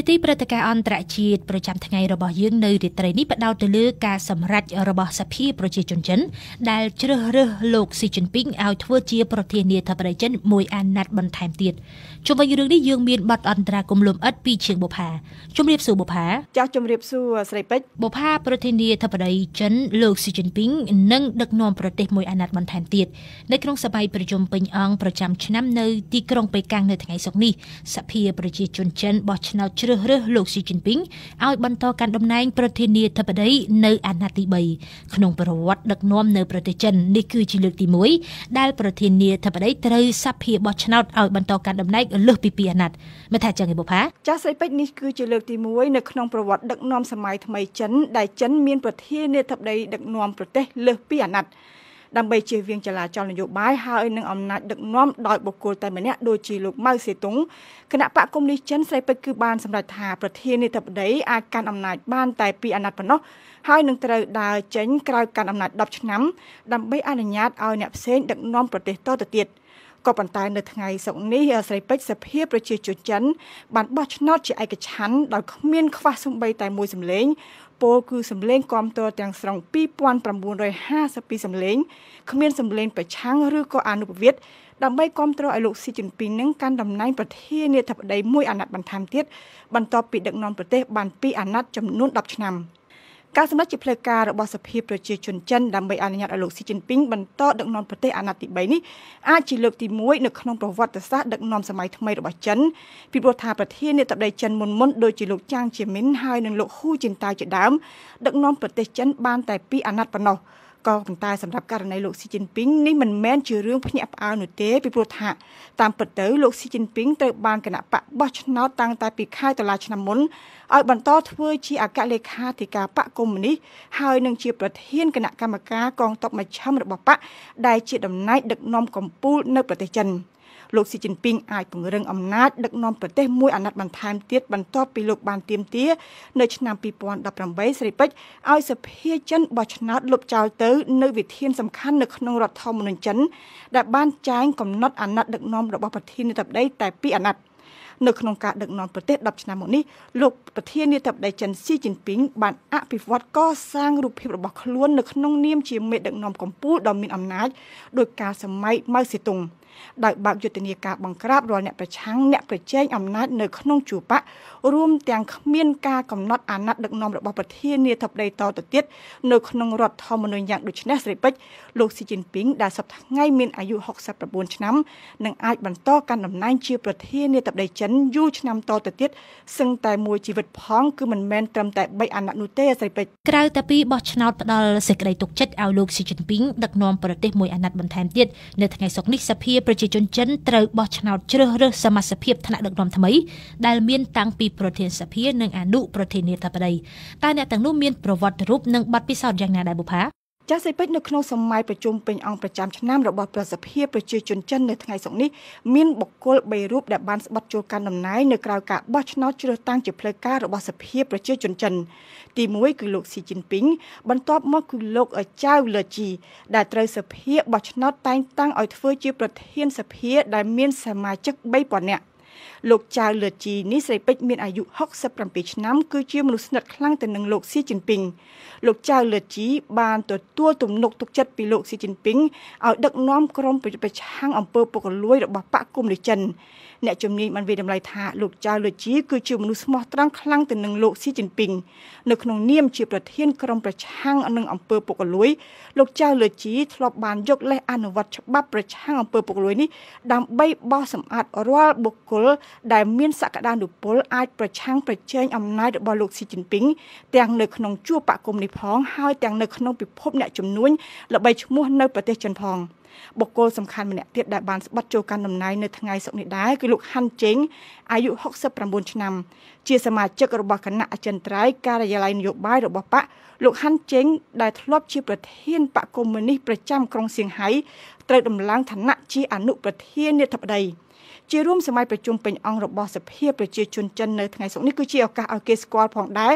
នីតិព្រឹត្តិការណ៍អន្តរជាតិប្រចាំថ្ងៃរបស់យើងនៅរាត្រីនេះផ្ដោតទៅលើការសម្រេចរបស់សភាប្រជាជនចិនដែលជ្រើសរើសលោកស៊ីជីនពីងឲ្យធ្វើជាប្រធានាធិបតីចិនមួយអាណត្តិបន្ថែមទៀតជុំវិញរឿងនេះយើងមានបទអន្តរាគមលំអិតពីជាងបុផា ជំរាបសួរបុផាចាស់ជំរាបសួរស្រីពេជ្របុផាប្រធានាធិបតីចិនលោកស៊ីជីនពីងនិងដឹកនាំប្រទេសមួយអាណត្តិបន្ថែមទៀតនៅក្នុងសភាប្រជុំពេញអង្គប្រចាំឆ្នាំនៅទីក្រុងប៉េកាំងនៅថ្ងៃសុក្រនេះសភាប្រជាជនចិនបោះឆ្នោតជ្រើសជ្រើសរើសលោកស៊ីជីនពីងឲ្យបន្តកាន់តំណែងប្រធានាធិបតីនៅអាណត្តិទី3ក្នុងប្រវត្តិដឹកនាំនៅប្រទេសចិននេះគឺជាលើកទី1ដែលប្រធានាធិបតីត្រូវសភាបោះឆ្នោតឲ្យបន្តកាន់តំណែងលើសពី2អាណត្តិមិនថាចឹងទេបុផាចាសស្រីពេជ្រនេះគឺជាលើកទី1នៅក្នុងប្រវត្តិដឹកនាំសម័យថ្មីចិនដែលចិនមានប្រធានាធិបតីដឹកនាំប្រទេសលើសពីអាណត្តិដើម្បីជៀសវាងចលាចលនយោបាយហើយនឹងអំណាចដឹកនាំដោយបុគ្គលតែម្នាក់ដូចជាលោកម៉ៅសេតុងគណៈបកកុម្មុយនីសចិនស្រីពេជ្រគឺបានសម្រេចថាប្រធាននាយដ្ឋបតីអាចកាន់អំណាចបានតែពីអាណត្តិប៉ុណ្ណោះហើយនឹងត្រូវដើរចេញក្រោយកាន់អំណាច10ឆ្នាំដើម្បីអនុញ្ញាតឲ្យអ្នកផ្សេងដឹកនាំប្រទេសតទៅទៀត។ក៏ប៉ុន្តែនៅថ្ងៃសុក្រនេះស្រីពេជ្រសភាប្រជាជនចិនបានបោះឆ្នោតជាឯកច្ឆ័ន្ទដោយគ្មានខ្វះសំបីតែមួយសម្លេងពលគឺសម្លេងគាំទ្រទាំងស្រុង2952សម្លេងគ្មានសម្លេងប្រឆាំងឬក៏អនុប្រវត្តិដើម្បីគ្រប់គ្រងឲ្យលោកស៊ីជីនពីងនឹងកាន់តំណែងប្រធានាធិបតីមួយអាណត្តិបន្ថែមទៀតបន្ទាប់ពីដឹកនាំប្រទេសបានពីរអាណត្តិចំនួន10ឆ្នាំ។ការសម្រេចជាផ្លូវការរបស់សភាប្រជាជនចិនដើម្បីអនុញ្ញាតឲ្យលោកស៊ីជីនពីងបន្តដឹកនាំប្រទេសអាណត្តិទី3នេះអាចជាលើកទី1នៅក្នុងប្រវត្តិសាស្ត្រដឹកនាំសម័យថ្មីរបស់ចិនពីព្រោះថាប្រធាននាយកបដីចិនមុនមុនដូចជាលោកចាងជាមីនហើយនិងលោកហ៊ូជីនតាវជាដើមដឹកនាំប្រទេសចិនបានតែពីរអាណត្តិប៉ុណ្ណោះក៏ប៉ុន្តែសម្រាប់ករណីលោកស៊ីជីនពីងនេះមិនមែនជារឿងភ្ញាក់ផ្អើលនោះទេពីព្រោះថាតាមពិតទៅលោកស៊ីជីនពីងត្រូវបានគណៈបកបោះឆ្នោតតាំងតែពីខែតុលាឆ្នាំមុនឲ្យបន្តធ្វើជាអគ្គលេខាធិការបកកុម្មុយនីសហើយនឹងជាប្រធានគណៈកម្មការកងទ័ពមជ្ឈិមរបស់បកដែលជាតំណែងដឹកនាំកម្ពុជានៅប្រទេសចិន។លោកស៊ីជីនពីងអាចពង្រឹងអំណាចដឹកនាំប្រទេសមួយអាណត្តិបន្ថែមទៀតបន្ទាប់ពីលោកបានទៀមទានៅឆ្នាំ2018ស្រីពេជ្រឲ្យសភាចិនបោះឆ្នោតលុបចោលទៅនៅវិធានសំខាន់នៅក្នុងរដ្ឋធម្មនុញ្ញចិនដែលបានចែងកំណត់អាណត្តិដឹកនាំរបស់ប្រធានាធិបតីតែពីរអាណត្តិនៅក្នុងការដឹកនាំប្រទេស10ឆ្នាំមកនេះលោកប្រធានាធិបតីចិនស៊ីជីនពីងបានអភិវឌ្ឍកសាងរូបភាពរបស់ខ្លួន នៅក្នុងនាមជាមេដឹកនាំកម្ពុជាដ៏មានអំណាចដោយការសម័យម៉ៅសេតុង។ដោយបើកយុទ្ធនាការបង្ក្រាបរាល់អ្នកប្រឆាំងអ្នកប្រជែងអំណាចនៅក្នុងជួរបករួម ទាំងគ្មានការកំណត់អាណត្តិដឹកនាំរបស់ប្រធានាធិបតីតទៅទៀតនៅក្នុងរដ្ឋធម្មនុញ្ញយ៉ាងដូចនេះស្រីពេជ្រលោកស៊ីជីនពីងដែលសប្តាហ៍ថ្ងៃមានអាយុ69ឆ្នាំនឹងអាចបន្តកាន់តំណែងជាប្រធានាធិបតីចិនយូរឆ្នាំតទៅទៀតសឹងតែមួយជីវិតផងគឺមិនមែនត្រឹមតែ3អាណត្តិនោះទេស្រីពេជ្រក្រៅតែពីបោះឆ្នោតផ្ដាល់សេចក្តីទុកចិត្តឲ្យលោកស៊ីជីនពីងដឹកនាំប្រទេសមួយអាណត្តិបន្ថែមទៀតនៅថ្ងៃសុក្រនេះសភាប្រជាជនចិនត្រូវបោះឆ្នោតជ្រើសរើសសមាជិកថ្នាក់ដឹកនាំថ្មីដែលមានតាំងពីប្រធានសភានិងអនុប្រធានាធិបតីតើអ្នកទាំងនោះមានប្រវត្តិរូបនិងបទពិសោធន៍យ៉ាងណាដែរបុផាចាសសេពេជ្រនៅក្នុងសម័យប្រជុំពេញអង្គប្រចាំឆ្នាំរបស់ប្រសិទ្ធភាពប្រជាជនចិននៅថ្ងៃសុក្រនេះមានបុគ្គល3រូបដែលបានស្បត់ចូលកាន់តំណែងនៅក្រៅការបោះឆ្នោតជ្រើសតាំងជាផ្លូវការរបស់សភាប្រជាជនចិនទី1គឺលោកស៊ីជីនពីងបន្ទាប់មកគឺលោកចៅលឺជីដែលត្រូវសភាបោះឆ្នោតតែងតាំងឲ្យធ្វើជាប្រធានសភាដែលមានសមាជិក3000នាក់លោកចៅលឺជីនេះស្រីពេជ្រមានអាយុ67ឆ្នាំ គឺជាមនុស្សស្និទ្ធខ្លាំងទៅនឹងលោកស៊ីជីនពីងលោកចៅលឺជីបានទទួលទំនុកទុកចិត្តពីលោកស៊ីជីនពីងឲ្យដឹកនាំក្រុមប្រឆាំងអំពើពុករលួយ របស់បកគុំលីចិនអ្នកជំនាញបានវិតម្លៃថាលោកចៅលូជីគឺជាមនុស្សស្មោះត្រង់ខ្លាំងទៅនឹងលោកស៊ីជីនពីងនៅក្នុងនាមជាប្រធាន ក្រុមប្រឆាំងនឹងអំពើពុករលួយលោកចៅលូជីធ្លាប់បានយកលេសអនុវត្តច្បាប់ប្រឆាំងអំពើពុករលួយនេះដើម្បីបោះសម្អាតរាល់បុគ្គល ដែលមាន សក្តានុពលអាចប្រឆាំងប្រជែងអំណាចរបស់លោកស៊ីជីនពីងទាំងនៅក្នុងជួរបកគុំនេះផង ហើយទាំងនៅក្នុងពិភពអ្នកជំនួញល្បីឈ្មោះនៅប្រទេសចិនផង។បុគ្គលសំខាន់ម្នាក់ទៀតដែលបានស្បត់ចូលកាន់តំណែងនៅថ្ងៃសុក្រនេះដែរគឺលោកហាន់ជេងអាយុ69ឆ្នាំជាសមាជិករបស់គណៈអចិន្ត្រៃយ៍ការិយាល័យនយោបាយរបស់បកលោកហាន់ជេងដែលធ្លាប់ជាប្រធាន បកកុម្មុយនីសប្រចាំក្រុងសៀងហៃត្រូវដំឡើងឋានៈជាអនុប្រធាននាយកបដីជារួមសម័យប្រជុំពេញអង្គរបស់សភាប្រជាជនចិននៅថ្ងៃសុក្រនេះគឺជាឱកាសឲ្យគេស្គាល់ផងដែរ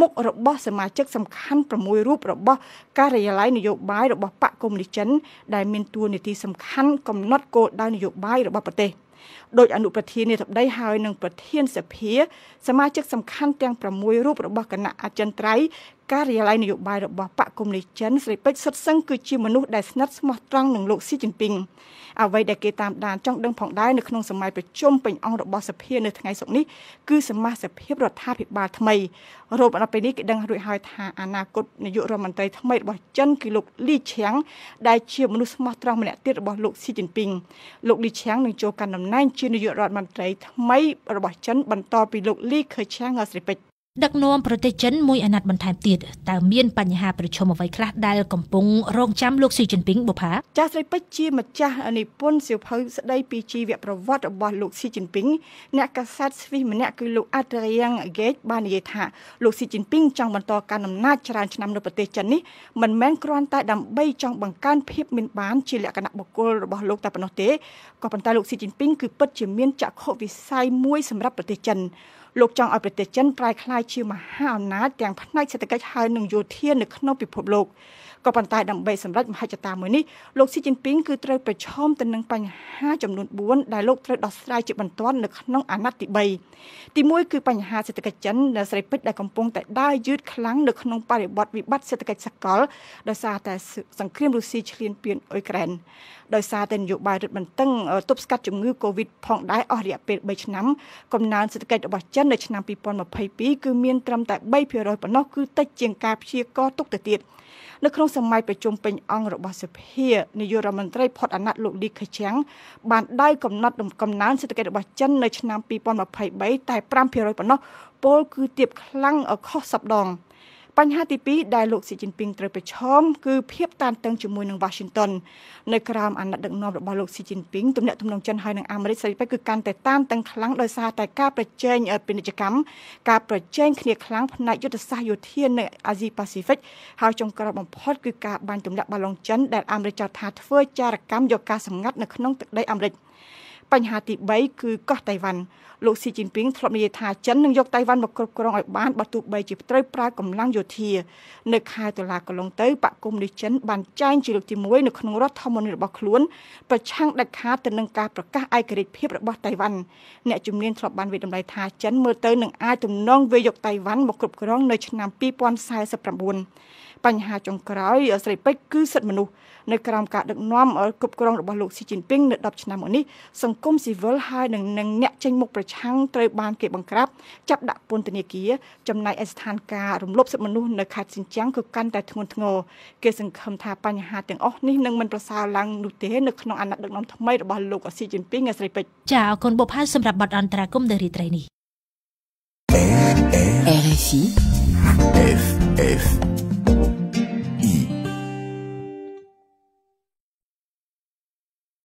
មុខរបស់សមាជិកសំខាន់6រូបរបស់ការិយាល័យនយោបាយរបស់បកកុម្មុយនីសចិនដែលមានតួនាទីសំខាន់កំណត់គោលដៅនយោបាយរបស់ប្រទេសដោយអនុប្រធានាធិបតីហើយនឹងប្រធានសភាសមាជិកសំខាន់ទាំង6រូបរបស់គណៈអចិន្ត្រៃយ៍ការិយាល័យនយោបាយរបស់បកគមនីចិនស្រីពេជ្រសុទ្ធសឹងគឺជាមនុស្សដែលស្និទ្ធស្មោះត្រង់នឹងលោកស៊ីជីនពីងអ្វីដែលគេតាមដានចង់ដឹងផងដែរនៅក្នុងសម័យប្រជុំពេញអង្គរបស់សភានៅថ្ងៃសុក្រនេះគឺសមាជិកភាពរដ្ឋាភិបាលថ្មីរូបអនុពេលនេះគេដឹងរួចហើយថាអនាគតនាយករដ្ឋមន្ត្រីថ្មីរបស់ចិនគឺលោកលីឆៀងដែលជាមនុស្សស្មោះត្រង់ម្នាក់ទៀតរបស់លោកស៊ីជីនពីងលោកលីឆៀងនឹងចូលកាន់តំណែងជានាយករដ្ឋមន្ត្រីថ្មីរបស់ចិន បន្តពីលោកលីខឺឆាងស្រីពេជ្រដឹកនាំប្រទេសចិនមួយអាណត្តិបន្ថែមទៀតតើមានបញ្ហាប្រឈមអ្វីខ្លះដែលកំពុងរងចាំលោកស៊ីជីនពីងបុផាចាស់ស្រីពេជ្រជាម្ចាស់និពន្ធសៀវភៅស្ដីពីជីវប្រវត្តិរបស់លោកស៊ីជីនពីងអ្នកកាសែតស្វីសម្នាក់គឺលោកអាត្រៀងហ្គេតបាននិយាយថាលោកស៊ីជីនពីងចង់បន្តការអំណាចច្រើនឆ្នាំនៅប្រទេសចិននេះមិនមែនគ្រាន់តែដើម្បីចង់បង្កើនភាពមានបានជាលក្ខណៈបុគ្គលរបស់លោកតែប៉ុណ្ណោះទេក៏ប៉ុន្តែលោកស៊ីជីនពីងគឺពិតជាមានចក្ខុវិស័យមួយសម្រាប់ប្រទេសចិនលោកចង់ឲ្យប្រទេសចិនប្រែក្លាយជាមហាអំណាចទាំងផ្នែកសេដ្ឋកិច្ចហើយនិងយោធានៅក្នុងពិភពលោកក៏ប៉ុន្តែដើម្បីសម្រេចមហិច្ឆតាមួយនេះលោកស៊ីជីនពីងគឺត្រូវប្រឈមទៅនឹងបញ្ហាចំនួន4ដែលលោកត្រូវដោះស្រាយជាបន្ទាន់នៅក្នុងអាណត្តិទី3ទី1គឺបញ្ហាសេដ្ឋកិច្ចចិននៅស្រីពេជ្រដែលកំពុងតែដើរយឺតខ្លាំងនៅក្នុងបរិបទវិបត្តិសេដ្ឋកិច្ចសកលដោយសារតែ សង្គ្រាមរុស្ស៊ីឈ្លានពានអ៊ុយក្រែនដោយសារតែនយោបាយរឹតបន្តឹងទប់ស្កាត់ជំងឺ Covid ផងដែរអស់រយៈពេល3ឆ្នាំកំណើនសេដ្ឋកិច្ចរបស់ចិននៅឆ្នាំ2022គឺមានត្រឹមតែ3%ប៉ុណ្ណោះគឺតិចជាងការព្យាករទុកទៅទៀត។នៅក្នុងសម័យប្រជុំពេញអង្គរបស់សភានាយករដ្ឋមន្ត្រីផុតអាណត្តិលោកលីខេឆាំងបានដៅកំណត់កំណើនសេដ្ឋកិច្ចរបស់ចិននៅឆ្នាំ2023តែ5%ប៉ុណ្ណោះពលគឺទាបខ្លាំងខុសសពដង។បញ្ហាទី2ដែលលោកស៊ីជីនពីងត្រូវប្រឈមគឺភាពតានតឹងជាមួយនឹង Washington នៅក្រោមអាណត្តិដឹកនាំរបស់លោកស៊ីជីនពីងទំនាក់ទំនងចិនហើយនឹងអាមេរិកស្រីពេគឺកាន់តែតានតឹងខ្លាំងដោយសារតែការប្រជែងពាណិជ្ជកម្មការប្រជែងគ្នាខ្លាំងផ្នែកយុទ្ធសាស្ត្រយោធានៅអាស៊ីប៉ាស៊ីហ្វិកហើយចុងក្រោយបំផុតគឺការបាញ់ទម្លាក់បាឡុងចិនដែលអាមេរិកចោទថាធ្វើចារកម្មយកការសម្ងាត់នៅក្នុងទឹកដីអាមេរិកបញ្ហាទី3គឺកោះតៃវ៉ាន់លោកស៊ីជីនពីងធ្លាប់និយាយថាចិននឹងយកតៃវ៉ាន់មកគ្រប់គ្រងឲ្យបានបើទោះបីជាត្រូវប្រើកម្លាំងយោធានៅខែតុលាកន្លងទៅបកគុំនេះចិនបានចែងជាលើកទី1នៅក្នុងរដ្ឋធម្មនុញ្ញរបស់ខ្លួន ប្រឆាំងដាច់ខាតទៅនឹងការប្រកាសឯករាជ្យភាពរបស់តៃវ៉ាន់អ្នកជំនាញធ្លាប់បានវិតម្លៃថាចិនមើលទៅនឹងអាចទំនងវាយកតៃវ៉ាន់មកគ្រប់គ្រងនៅឆ្នាំ2049បញ្ហាចុងក្រោយស្រីពេជ្រគឺសិទ្ធិមនុស្សនៅក្រោមការដឹកនាំគ្រប់គ្រងរបស់លោកស៊ីជីនពីងនៅ10ឆ្នាំមកនេះសង្គមស៊ីវិលហើយនឹងអ្នកចេញមុខប្រឆាំងត្រូវបានគេបង្ក្រាបចាប់ដាក់ពន្ធនាគារចំណែកឯស្ថានភាពរំលោភសិទ្ធិមនុស្សនៅខេត្តស៊ីនជៀងក៏កាន់តែធ្ងន់ធ្ងរគេសង្ឃឹមថាបញ្ហាទាំងអស់នេះនឹងមិនប្រសើរឡើងនោះទេនៅក្នុងអាណត្តិដឹកនាំថ្មីរបស់លោកស៊ីជីនពីងស្រីពេជ្រចាអរគុណបុផាសម្រាប់បទអន្តរាគមន៍នៅរាត្រីនេះ RFI FF